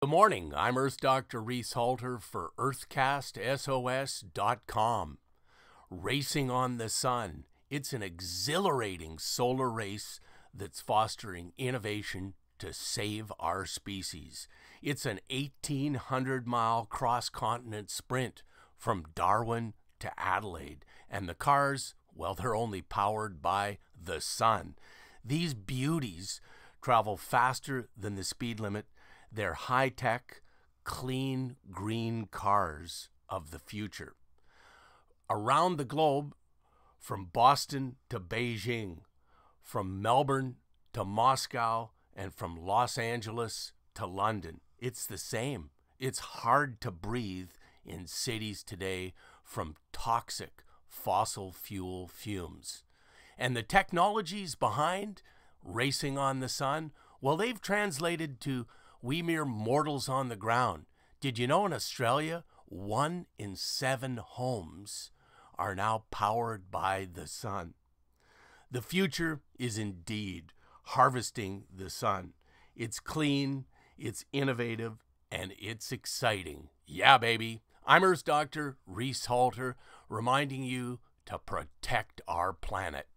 Good morning. I'm Earth Dr. Reese Halter for EarthcastSOS.com. Racing on the Sun. It's an exhilarating solar race that's fostering innovation to save our species. It's an 1,800 mile cross continent sprint from Darwin to Adelaide. And the cars, well, they're only powered by the sun. These beauties travel faster than the speed limit they're high tech, clean, green cars of the future. Around the globe, from Boston to Beijing, from Melbourne to Moscow, and from Los Angeles to London, it's the same. It's hard to breathe in cities today from toxic fossil fuel fumes. And the technologies behind racing on the sun, well, they've translated to we mere mortals on the ground. Did you know in Australia, one in seven homes are now powered by the sun? The future is indeed harvesting the sun. It's clean, it's innovative, and it's exciting. Yeah, baby. I'm Earth Doctor Reese Halter, reminding you to protect our planet.